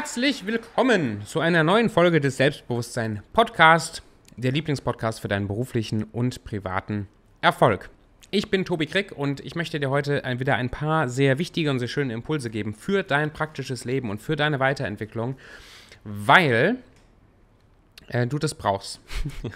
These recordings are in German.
Herzlich willkommen zu einer neuen Folge des Selbstbewusstsein Podcast, der Lieblingspodcast für deinen beruflichen und privaten Erfolg. Ich bin Tobi Krick und ich möchte dir heute wieder ein paar sehr wichtige und sehr schöne Impulse geben für dein praktisches Leben und für deine Weiterentwicklung, weil äh, du das brauchst.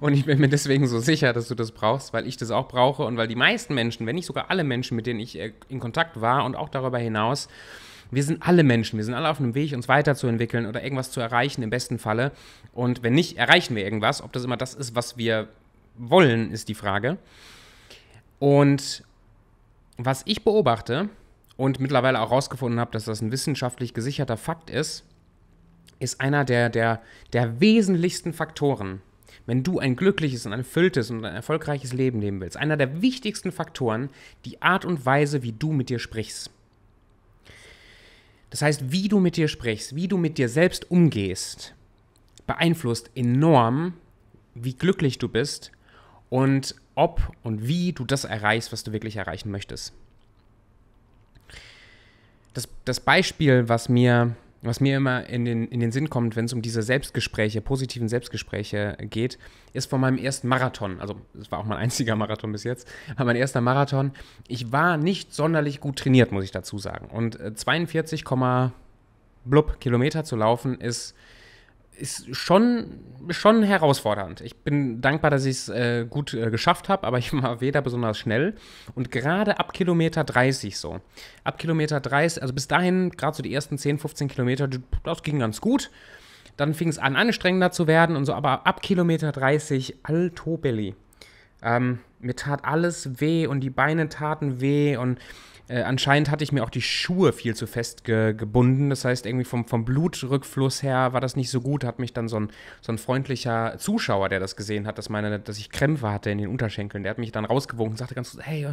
und ich bin mir deswegen so sicher, dass du das brauchst, weil ich das auch brauche und weil die meisten Menschen, wenn nicht sogar alle Menschen, mit denen ich äh, in Kontakt war und auch darüber hinaus, wir sind alle Menschen, wir sind alle auf einem Weg, uns weiterzuentwickeln oder irgendwas zu erreichen im besten Falle. Und wenn nicht, erreichen wir irgendwas. Ob das immer das ist, was wir wollen, ist die Frage. Und was ich beobachte und mittlerweile auch herausgefunden habe, dass das ein wissenschaftlich gesicherter Fakt ist, ist einer der, der, der wesentlichsten Faktoren, wenn du ein glückliches und ein erfülltes und ein erfolgreiches Leben leben willst, einer der wichtigsten Faktoren die Art und Weise, wie du mit dir sprichst. Das heißt, wie du mit dir sprichst, wie du mit dir selbst umgehst, beeinflusst enorm, wie glücklich du bist und ob und wie du das erreichst, was du wirklich erreichen möchtest. Das, das Beispiel, was mir was mir immer in den, in den Sinn kommt, wenn es um diese Selbstgespräche, positiven Selbstgespräche geht, ist von meinem ersten Marathon. Also, es war auch mein einziger Marathon bis jetzt, aber mein erster Marathon. Ich war nicht sonderlich gut trainiert, muss ich dazu sagen. Und 42, äh, blub Kilometer zu laufen ist ist schon, schon herausfordernd. Ich bin dankbar, dass ich es äh, gut äh, geschafft habe, aber ich war weder besonders schnell. Und gerade ab Kilometer 30 so. Ab Kilometer 30, also bis dahin, gerade so die ersten 10, 15 Kilometer, das ging ganz gut. Dann fing es an, anstrengender zu werden und so, aber ab Kilometer 30, Alto Belli. Ähm, mir tat alles weh und die Beine taten weh und äh, anscheinend hatte ich mir auch die Schuhe viel zu fest ge gebunden. Das heißt, irgendwie vom, vom Blutrückfluss her war das nicht so gut. Hat mich dann so ein, so ein freundlicher Zuschauer, der das gesehen hat, dass, meine, dass ich Krämpfe hatte in den Unterschenkeln, der hat mich dann rausgewogen und sagte ganz so, hey,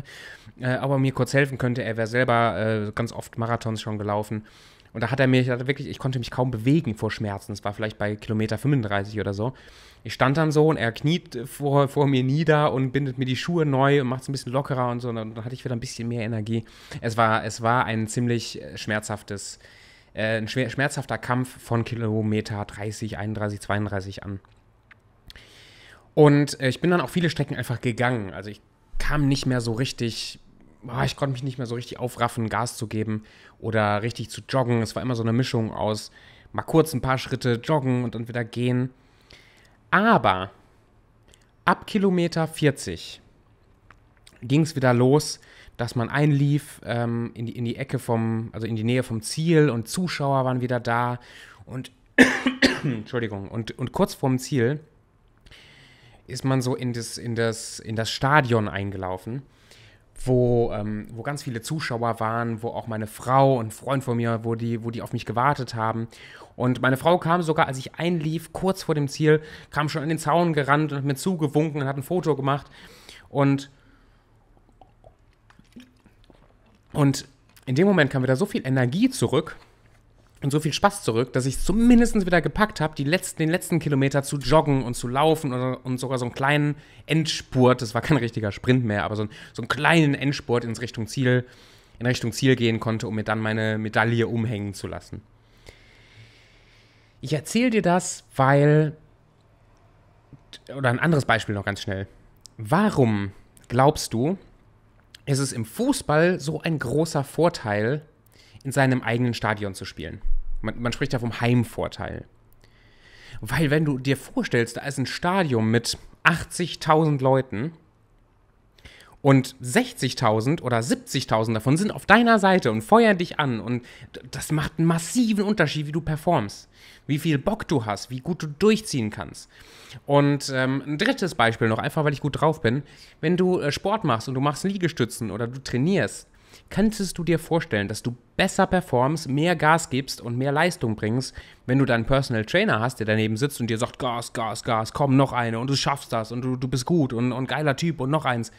äh, aber mir kurz helfen könnte. Er wäre selber äh, ganz oft Marathons schon gelaufen und da hat er mir, ich hatte wirklich, ich konnte mich kaum bewegen vor Schmerzen. Es war vielleicht bei Kilometer 35 oder so. Ich stand dann so und er kniet vor, vor mir nieder und bindet mir die Schuhe neu und macht es ein bisschen lockerer und so. Und dann hatte ich wieder ein bisschen mehr Energie. Es war, es war ein ziemlich äh, schmerzhaftes, äh, ein schmerzhafter Kampf von Kilometer 30, 31, 32 an. Und äh, ich bin dann auch viele Strecken einfach gegangen. Also ich kam nicht mehr so richtig boah, ich konnte mich nicht mehr so richtig aufraffen, Gas zu geben oder richtig zu joggen. Es war immer so eine Mischung aus mal kurz ein paar Schritte joggen und dann wieder gehen. Aber ab Kilometer 40 ging es wieder los, dass man einlief ähm, in, die, in die Ecke vom, also in die Nähe vom Ziel und Zuschauer waren wieder da und Entschuldigung, und, und kurz vorm Ziel ist man so in das, in das, in das Stadion eingelaufen wo, ähm, wo ganz viele Zuschauer waren, wo auch meine Frau und ein Freund von mir, wo die, wo die auf mich gewartet haben. Und meine Frau kam sogar, als ich einlief, kurz vor dem Ziel, kam schon in den Zaun gerannt und hat mir zugewunken und hat ein Foto gemacht. Und, und in dem Moment kam wieder so viel Energie zurück, und so viel Spaß zurück, dass ich es zumindest wieder gepackt habe, letzten, den letzten Kilometer zu joggen und zu laufen und, und, sogar so einen kleinen Endspurt, das war kein richtiger Sprint mehr, aber so, ein, so einen kleinen Endspurt ins Richtung Ziel, in Richtung Ziel gehen konnte, um mir dann meine Medaille umhängen zu lassen. Ich erzähle dir das, weil. Oder ein anderes Beispiel noch ganz schnell. Warum glaubst du, ist es im Fußball so ein großer Vorteil, in seinem eigenen Stadion zu spielen? Man, man spricht ja vom Heimvorteil. Weil wenn du dir vorstellst, da ist ein Stadion mit 80.000 Leuten und 60.000 oder 70.000 davon sind auf deiner Seite und feuern dich an und das macht einen massiven Unterschied, wie du performst, wie viel Bock du hast, wie gut du durchziehen kannst. Und ähm, ein drittes Beispiel noch, einfach weil ich gut drauf bin, wenn du äh, Sport machst und du machst Liegestützen oder du trainierst, könntest du dir vorstellen, dass du besser performst, mehr Gas gibst und mehr Leistung bringst, wenn du deinen Personal Trainer hast, der daneben sitzt und dir sagt, Gas, Gas, Gas, komm, noch eine und du schaffst das und du, du bist gut und, und geiler Typ und noch eins.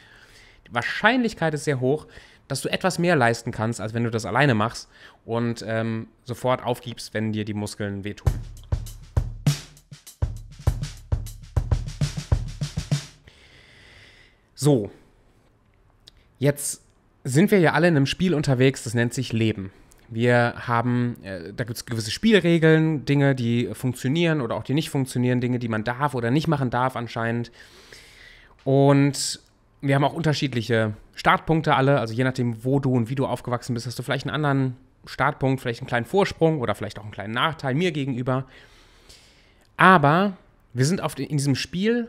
Die Wahrscheinlichkeit ist sehr hoch, dass du etwas mehr leisten kannst, als wenn du das alleine machst und ähm, sofort aufgibst, wenn dir die Muskeln wehtun. So, jetzt sind wir ja alle in einem Spiel unterwegs, das nennt sich Leben. Wir haben, äh, da gibt es gewisse Spielregeln, Dinge, die funktionieren oder auch die nicht funktionieren, Dinge, die man darf oder nicht machen darf anscheinend. Und wir haben auch unterschiedliche Startpunkte alle, also je nachdem, wo du und wie du aufgewachsen bist, hast du vielleicht einen anderen Startpunkt, vielleicht einen kleinen Vorsprung oder vielleicht auch einen kleinen Nachteil mir gegenüber. Aber wir sind oft in diesem Spiel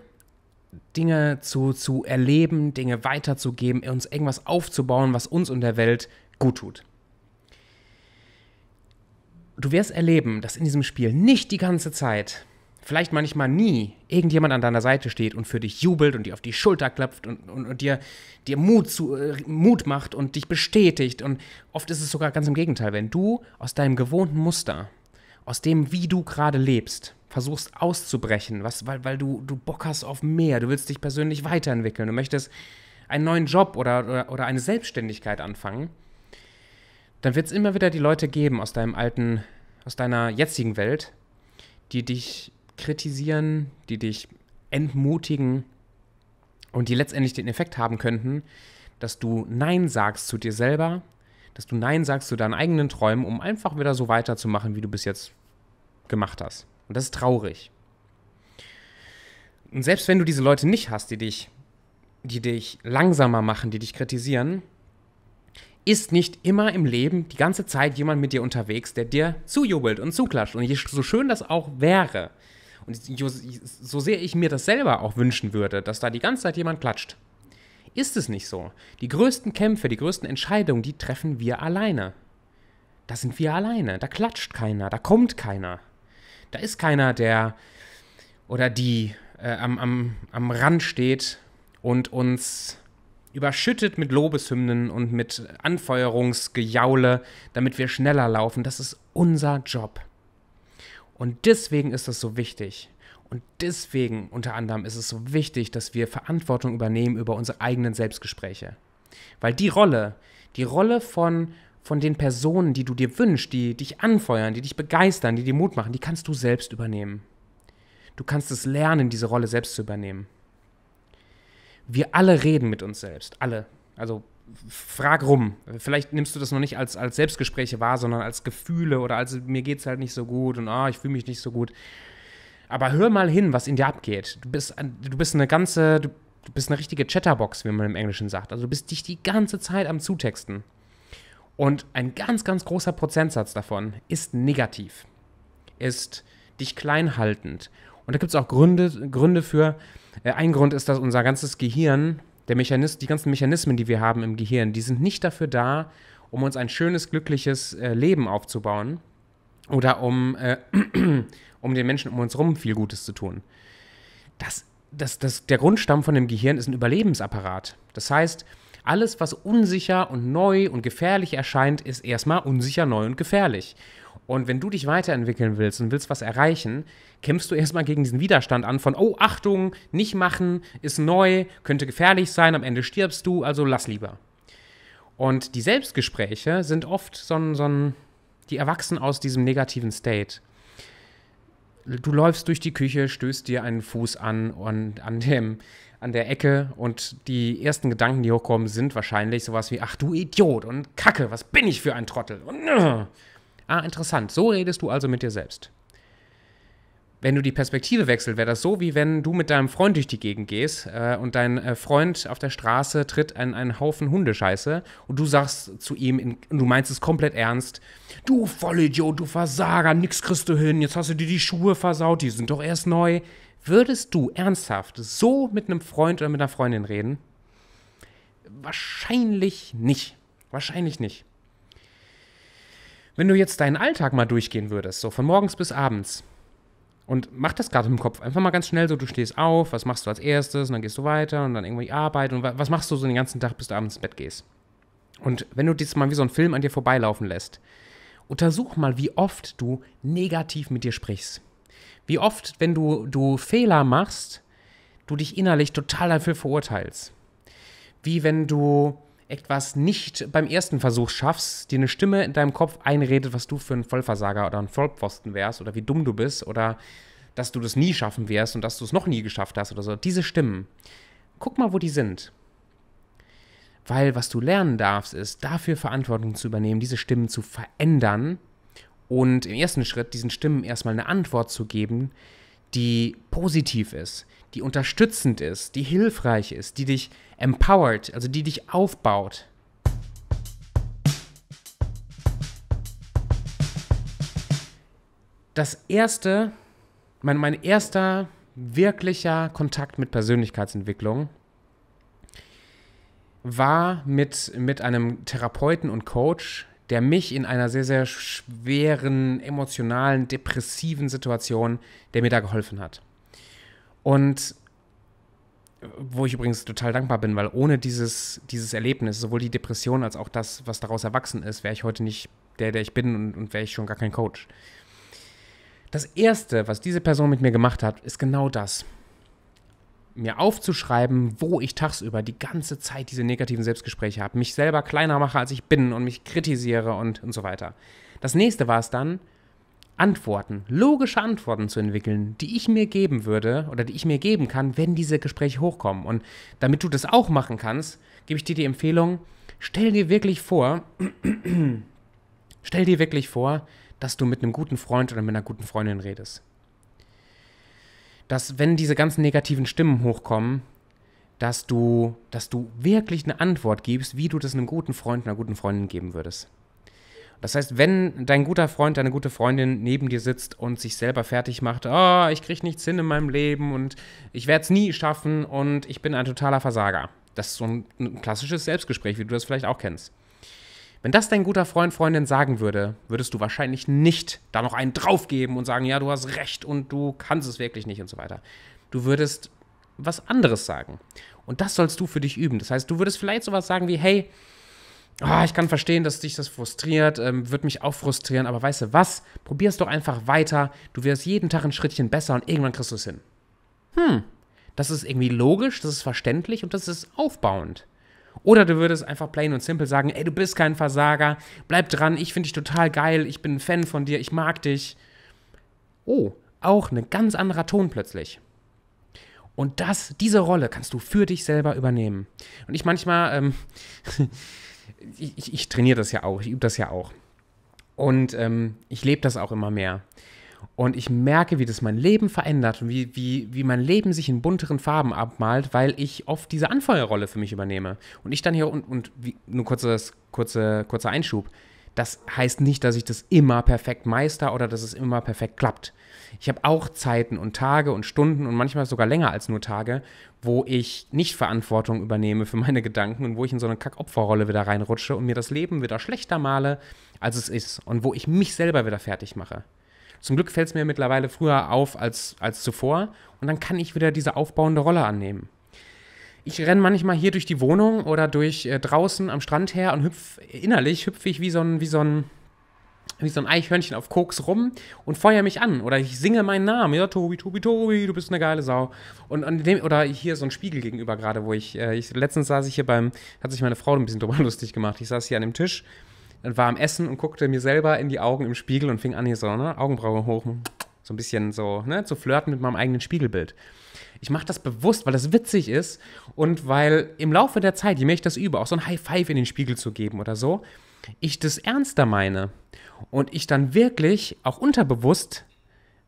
Dinge zu, zu erleben, Dinge weiterzugeben, uns irgendwas aufzubauen, was uns und der Welt gut tut. Du wirst erleben, dass in diesem Spiel nicht die ganze Zeit, vielleicht manchmal nie, irgendjemand an deiner Seite steht und für dich jubelt und dir auf die Schulter klopft und, und, und dir, dir Mut, zu, äh, Mut macht und dich bestätigt. Und oft ist es sogar ganz im Gegenteil, wenn du aus deinem gewohnten Muster aus dem, wie du gerade lebst, versuchst auszubrechen, was, weil, weil du, du Bock hast auf mehr, du willst dich persönlich weiterentwickeln, du möchtest einen neuen Job oder, oder, oder eine Selbstständigkeit anfangen, dann wird es immer wieder die Leute geben aus deinem alten, aus deiner jetzigen Welt, die dich kritisieren, die dich entmutigen und die letztendlich den Effekt haben könnten, dass du Nein sagst zu dir selber, dass du Nein sagst zu deinen eigenen Träumen, um einfach wieder so weiterzumachen, wie du bis jetzt gemacht hast. Und das ist traurig. Und selbst wenn du diese Leute nicht hast, die dich, die dich langsamer machen, die dich kritisieren, ist nicht immer im Leben die ganze Zeit jemand mit dir unterwegs, der dir zujubelt und zuklatscht. Und je, so schön das auch wäre, und so sehr ich mir das selber auch wünschen würde, dass da die ganze Zeit jemand klatscht, ist es nicht so. Die größten Kämpfe, die größten Entscheidungen, die treffen wir alleine. Da sind wir alleine. Da klatscht keiner, da kommt keiner. Da ist keiner, der oder die äh, am, am, am Rand steht und uns überschüttet mit Lobeshymnen und mit Anfeuerungsgejaule, damit wir schneller laufen. Das ist unser Job. Und deswegen ist das so wichtig. Und deswegen unter anderem ist es so wichtig, dass wir Verantwortung übernehmen über unsere eigenen Selbstgespräche. Weil die Rolle, die Rolle von von den Personen, die du dir wünschst, die dich anfeuern, die dich begeistern, die dir Mut machen, die kannst du selbst übernehmen. Du kannst es lernen, diese Rolle selbst zu übernehmen. Wir alle reden mit uns selbst, alle. Also frag rum. Vielleicht nimmst du das noch nicht als, als Selbstgespräche wahr, sondern als Gefühle oder als mir geht es halt nicht so gut und oh, ich fühle mich nicht so gut. Aber hör mal hin, was in dir abgeht. Du bist, du bist eine ganze, du bist eine richtige Chatterbox, wie man im Englischen sagt. Also du bist dich die ganze Zeit am Zutexten. Und ein ganz, ganz großer Prozentsatz davon ist negativ, ist dich kleinhaltend. Und da gibt es auch Gründe, Gründe für. Äh, ein Grund ist, dass unser ganzes Gehirn, der Mechanismus, die ganzen Mechanismen, die wir haben im Gehirn, die sind nicht dafür da, um uns ein schönes, glückliches äh, Leben aufzubauen oder um, äh, um den Menschen um uns herum viel Gutes zu tun. Das, das, das, der Grundstamm von dem Gehirn ist ein Überlebensapparat. Das heißt, alles, was unsicher und neu und gefährlich erscheint, ist erstmal unsicher, neu und gefährlich. Und wenn du dich weiterentwickeln willst und willst was erreichen, kämpfst du erstmal gegen diesen Widerstand an von, oh, Achtung, nicht machen, ist neu, könnte gefährlich sein, am Ende stirbst du, also lass lieber. Und die Selbstgespräche sind oft so ein, so ein die erwachsen aus diesem negativen State du läufst durch die Küche, stößt dir einen Fuß an und an dem an der Ecke und die ersten Gedanken, die hochkommen, sind wahrscheinlich sowas wie ach du Idiot und Kacke, was bin ich für ein Trottel? Und, äh. Ah, interessant. So redest du also mit dir selbst wenn du die Perspektive wechselst, wäre das so, wie wenn du mit deinem Freund durch die Gegend gehst äh, und dein äh, Freund auf der Straße tritt an einen Haufen Hundescheiße und du sagst zu ihm, in, du meinst es komplett ernst, du Vollidiot, du Versager, nix kriegst du hin, jetzt hast du dir die Schuhe versaut, die sind doch erst neu. Würdest du ernsthaft so mit einem Freund oder mit einer Freundin reden? Wahrscheinlich nicht. Wahrscheinlich nicht. Wenn du jetzt deinen Alltag mal durchgehen würdest, so von morgens bis abends, und mach das gerade im Kopf. Einfach mal ganz schnell so, du stehst auf, was machst du als erstes und dann gehst du weiter und dann irgendwie Arbeit und was machst du so den ganzen Tag, bis du abends ins Bett gehst. Und wenn du das mal wie so einen Film an dir vorbeilaufen lässt, untersuch mal, wie oft du negativ mit dir sprichst. Wie oft, wenn du, du Fehler machst, du dich innerlich total dafür verurteilst. Wie wenn du etwas nicht beim ersten Versuch schaffst, dir eine Stimme in deinem Kopf einredet, was du für ein Vollversager oder ein Vollpfosten wärst oder wie dumm du bist oder dass du das nie schaffen wirst und dass du es noch nie geschafft hast oder so. Diese Stimmen, guck mal, wo die sind. Weil was du lernen darfst, ist dafür Verantwortung zu übernehmen, diese Stimmen zu verändern und im ersten Schritt diesen Stimmen erstmal eine Antwort zu geben, die positiv ist, die unterstützend ist, die hilfreich ist, die dich empowert, also die dich aufbaut. Das erste, mein, mein erster wirklicher Kontakt mit Persönlichkeitsentwicklung war mit, mit einem Therapeuten und Coach, der mich in einer sehr, sehr schweren, emotionalen, depressiven Situation, der mir da geholfen hat. Und äh, wo ich übrigens total dankbar bin, weil ohne dieses, dieses Erlebnis, sowohl die Depression als auch das, was daraus erwachsen ist, wäre ich heute nicht der, der ich bin und, und wäre ich schon gar kein Coach. Das Erste, was diese Person mit mir gemacht hat, ist genau das mir aufzuschreiben, wo ich tagsüber die ganze Zeit diese negativen Selbstgespräche habe, mich selber kleiner mache, als ich bin und mich kritisiere und, und so weiter. Das nächste war es dann, Antworten, logische Antworten zu entwickeln, die ich mir geben würde oder die ich mir geben kann, wenn diese Gespräche hochkommen. Und damit du das auch machen kannst, gebe ich dir die Empfehlung, stell dir wirklich vor, stell dir wirklich vor, dass du mit einem guten Freund oder mit einer guten Freundin redest dass wenn diese ganzen negativen Stimmen hochkommen, dass du, dass du wirklich eine Antwort gibst, wie du das einem guten Freund, einer guten Freundin geben würdest. Das heißt, wenn dein guter Freund, deine gute Freundin neben dir sitzt und sich selber fertig macht, oh, ich krieg nichts hin in meinem Leben und ich werde es nie schaffen und ich bin ein totaler Versager. Das ist so ein, ein klassisches Selbstgespräch, wie du das vielleicht auch kennst. Wenn das dein guter Freund, Freundin sagen würde, würdest du wahrscheinlich nicht da noch einen draufgeben und sagen, ja, du hast recht und du kannst es wirklich nicht und so weiter. Du würdest was anderes sagen. Und das sollst du für dich üben. Das heißt, du würdest vielleicht sowas sagen wie, hey, oh, ich kann verstehen, dass dich das frustriert, ähm, wird mich auch frustrieren, aber weißt du was? Probier es doch einfach weiter. Du wirst jeden Tag ein Schrittchen besser und irgendwann kriegst du es hin. Hm, das ist irgendwie logisch, das ist verständlich und das ist aufbauend. Oder du würdest einfach plain und simple sagen, ey, du bist kein Versager, bleib dran, ich finde dich total geil, ich bin ein Fan von dir, ich mag dich. Oh, auch ein ganz anderer Ton plötzlich. Und das, diese Rolle kannst du für dich selber übernehmen. Und ich manchmal, ähm, ich, ich, trainiere das ja auch, ich übe das ja auch. Und ähm, ich lebe das auch immer mehr. Und ich merke, wie das mein Leben verändert und wie, wie, wie mein Leben sich in bunteren Farben abmalt, weil ich oft diese Anfeuerrolle für mich übernehme. Und ich dann hier und, und wie, nur kurzes, kurze, kurzer Einschub. Das heißt nicht, dass ich das immer perfekt meister oder dass es immer perfekt klappt. Ich habe auch Zeiten und Tage und Stunden und manchmal sogar länger als nur Tage, wo ich nicht Verantwortung übernehme für meine Gedanken und wo ich in so eine Kackopferrolle wieder reinrutsche und mir das Leben wieder schlechter male, als es ist und wo ich mich selber wieder fertig mache. Zum Glück fällt es mir mittlerweile früher auf als, als zuvor und dann kann ich wieder diese aufbauende Rolle annehmen. Ich renne manchmal hier durch die Wohnung oder durch äh, draußen am Strand her und hüpfe innerlich hüpfe ich wie so ein, wie so ein wie so ein Eichhörnchen auf Koks rum und feuer mich an. Oder ich singe meinen Namen. Ja, Tobi, Tobi, Tobi, du bist eine geile Sau. Und, und dem, oder hier so ein Spiegel gegenüber gerade, wo ich, äh, ich, letztens saß ich hier beim, hat sich meine Frau ein bisschen drüber lustig gemacht. Ich saß hier an dem Tisch dann war am Essen und guckte mir selber in die Augen im Spiegel und fing an, hier so, ne, Augenbrauen hoch, so ein bisschen so, ne, zu flirten mit meinem eigenen Spiegelbild. Ich mache das bewusst, weil das witzig ist und weil im Laufe der Zeit, je mehr ich das übe, auch so ein High Five in den Spiegel zu geben oder so, ich das ernster meine und ich dann wirklich auch unterbewusst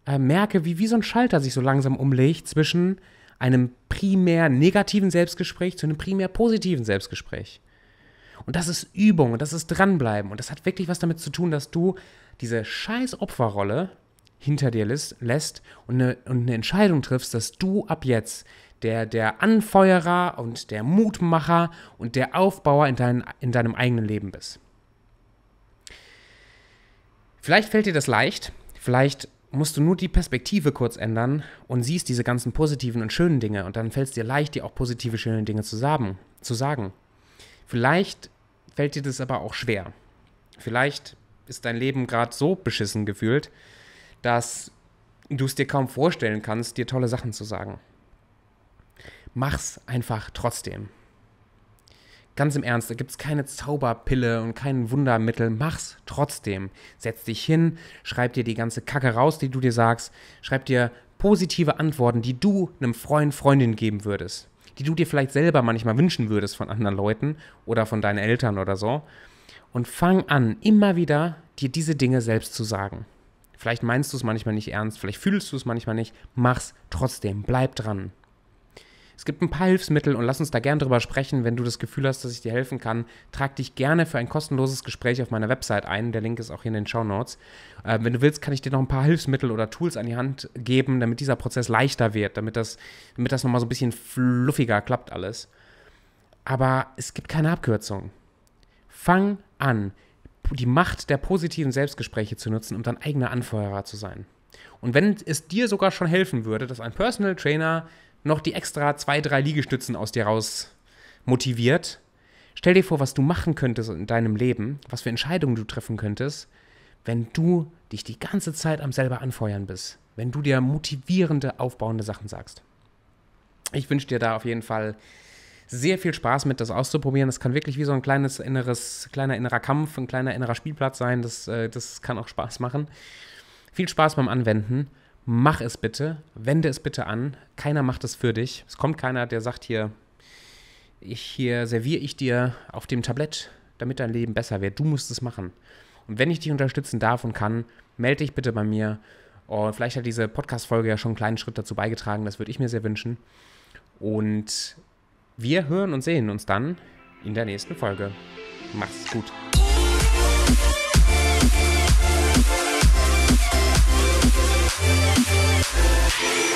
äh, merke, wie, wie so ein Schalter sich so langsam umlegt zwischen einem primär negativen Selbstgespräch zu einem primär positiven Selbstgespräch. Und das ist Übung und das ist dranbleiben. Und das hat wirklich was damit zu tun, dass du diese scheiß Opferrolle hinter dir lässt und eine, und eine Entscheidung triffst, dass du ab jetzt der, der Anfeuerer und der Mutmacher und der Aufbauer in, dein, in deinem eigenen Leben bist. Vielleicht fällt dir das leicht, vielleicht musst du nur die Perspektive kurz ändern und siehst diese ganzen positiven und schönen Dinge und dann fällt es dir leicht, dir auch positive, schöne Dinge zu sagen. Zu sagen. Vielleicht fällt dir das aber auch schwer. Vielleicht ist dein Leben gerade so beschissen gefühlt, dass du es dir kaum vorstellen kannst, dir tolle Sachen zu sagen. Mach's einfach trotzdem. Ganz im Ernst, da gibt's keine Zauberpille und kein Wundermittel. Mach's trotzdem. Setz dich hin, schreib dir die ganze Kacke raus, die du dir sagst, schreib dir positive Antworten, die du einem Freund, Freundin geben würdest die du dir vielleicht selber manchmal wünschen würdest von anderen Leuten oder von deinen Eltern oder so. Und fang an, immer wieder dir diese Dinge selbst zu sagen. Vielleicht meinst du es manchmal nicht ernst, vielleicht fühlst du es manchmal nicht, mach's trotzdem, bleib dran. Es gibt ein paar Hilfsmittel und lass uns da gern drüber sprechen. Wenn du das Gefühl hast, dass ich dir helfen kann, trag dich gerne für ein kostenloses Gespräch auf meiner Website ein. Der Link ist auch hier in den Show Notes. Äh, wenn du willst, kann ich dir noch ein paar Hilfsmittel oder Tools an die Hand geben, damit dieser Prozess leichter wird, damit das, damit das nochmal so ein bisschen fluffiger klappt alles. Aber es gibt keine Abkürzung. Fang an, die Macht der positiven Selbstgespräche zu nutzen, um dein eigener Anfeuerer zu sein. Und wenn es dir sogar schon helfen würde, dass ein Personal Trainer noch die extra zwei, drei Liegestützen aus dir raus motiviert. Stell dir vor, was du machen könntest in deinem Leben, was für Entscheidungen du treffen könntest, wenn du dich die ganze Zeit am selber anfeuern bist, wenn du dir motivierende, aufbauende Sachen sagst. Ich wünsche dir da auf jeden Fall sehr viel Spaß mit, das auszuprobieren. Das kann wirklich wie so ein kleines inneres, kleiner innerer Kampf, ein kleiner innerer Spielplatz sein. Das, äh, das kann auch Spaß machen. Viel Spaß beim Anwenden mach es bitte, wende es bitte an. Keiner macht es für dich. Es kommt keiner, der sagt hier, ich, hier serviere ich dir auf dem Tablett, damit dein Leben besser wird. Du musst es machen. Und wenn ich dich unterstützen darf und kann, melde dich bitte bei mir. Und vielleicht hat diese Podcast-Folge ja schon einen kleinen Schritt dazu beigetragen. Das würde ich mir sehr wünschen. Und wir hören und sehen uns dann in der nächsten Folge. Mach's gut. Yeah.